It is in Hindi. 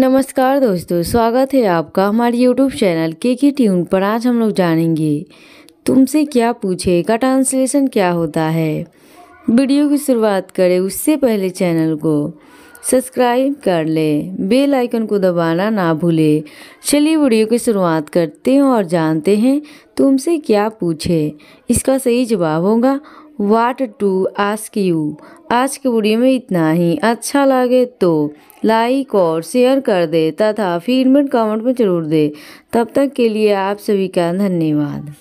नमस्कार दोस्तों स्वागत है आपका हमारे YouTube चैनल के के ट्यून पर आज हम लोग जानेंगे तुमसे क्या पूछे का ट्रांसलेशन क्या होता है वीडियो की शुरुआत करें उससे पहले चैनल को सब्सक्राइब कर ले बेल आइकन को दबाना ना भूलें चलिए वीडियो की शुरुआत करते हैं और जानते हैं तुमसे क्या पूछे इसका सही जवाब होगा वाट टू आस्क यू आज के वीडियो में इतना ही अच्छा लगे तो लाइक और शेयर कर दे तथा फीडबैक कमेंट में ज़रूर दे तब तक के लिए आप सभी का धन्यवाद